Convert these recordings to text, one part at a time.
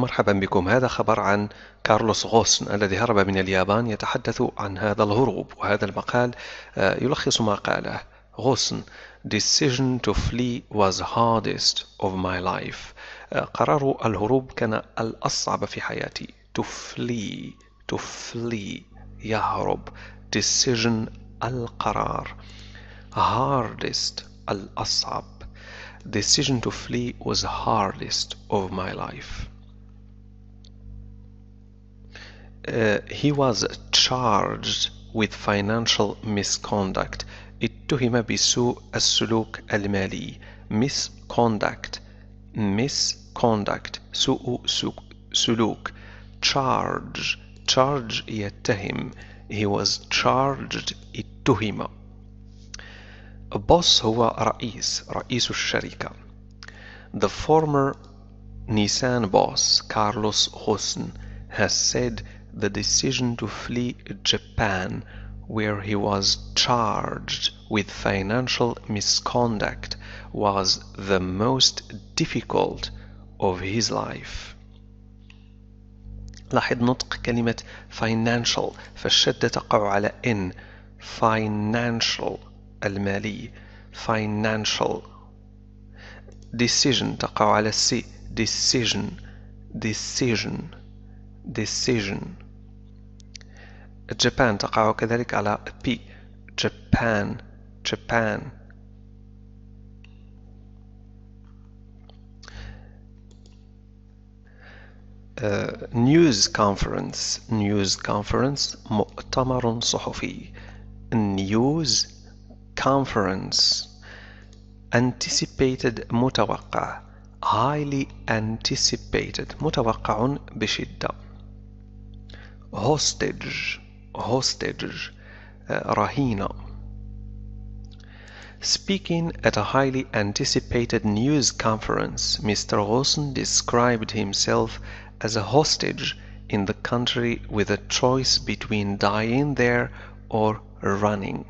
مرحبا بكم هذا خبر عن كارلوس غوسن الذي هرب من اليابان يتحدث عن هذا الهروب وهذا المقال آه، يلخص ما قاله غوسن decision to flee was hardest of my life آه، قرار الهروب كان الأصعب في حياتي to flee to flee يهرب decision القرار hardest الأصعب decision to flee was hardest of my life uh, he was charged with financial misconduct اتهم بسوء السلوك المالي misconduct misconduct سوء سلوك charge charge يتهم he was charged اتهم boss هو رئيس رئيس الشركة the former Nissan boss Carlos Hosn has said the decision to flee Japan, where he was charged with financial misconduct, was the most difficult of his life. لاحظ نطق كلمة financial فالشدة تقع على إن financial المالي financial decision تقع على سي decision decision decision Japan. تقع كذلك على بي Japan. Japan. Uh, news conference news conference مؤتمر صحفي news conference anticipated متوقع highly anticipated متوقع بشدة hostage hostage, uh, Rahina. Speaking at a highly anticipated news conference, Mr. Rosen described himself as a hostage in the country with a choice between dying there or running.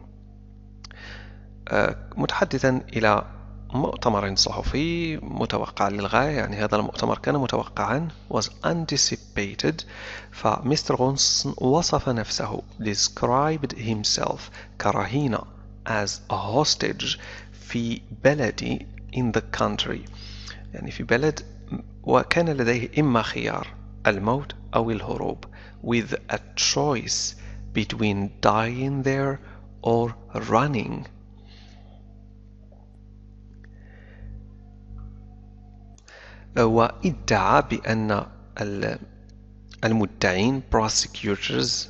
Uh, متحدثا إلى مؤتمر صحفي متوقع للغاية يعني هذا المؤتمر كان متوقعا was anticipated فمستر غونسون وصف نفسه described himself كرهينة as a hostage في بلدي in the country يعني في بلد وكان لديه إما خيار الموت أو الهروب with a choice between dying there or running وادعى بأن المدعين prosecutors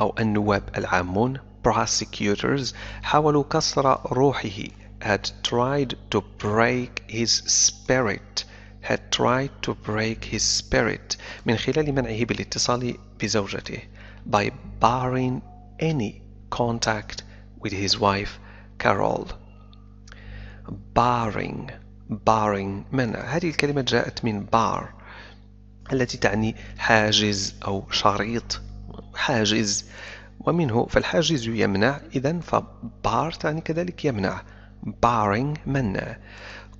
أو النواب العامون prosecutors حاولوا كسر روحه had tried to break his spirit had tried to break his spirit من خلال منعه بالاتصال بزوجته by barring any contact with his wife Carol barring barring منع هذه الكلمة جاءت من bar التي تعني حاجز أو شريط حاجز ومنه فالحاجز يمنع إذا فبار تعني كذلك يمنع barring منع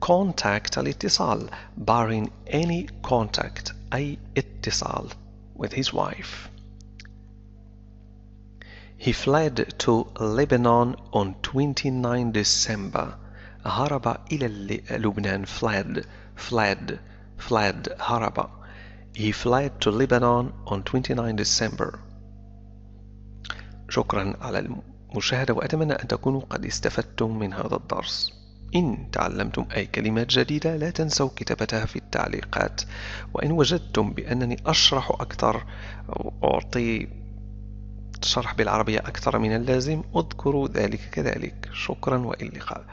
contact الاتصال barring any contact أي اتصال with his wife He fled to Lebanon on 29 December هرب إلى لبنان fled fled fled هرب He fled to Lebanon on 29 December شكرا على المشاهدة وأتمنى أن تكونوا قد استفدتم من هذا الدرس إن تعلمتم أي كلمات جديدة لا تنسوا كتابتها في التعليقات وإن وجدتم بأنني أشرح أكثر أو أعطي شرح بالعربية أكثر من اللازم اذكروا ذلك كذلك شكرا وإلى اللقاء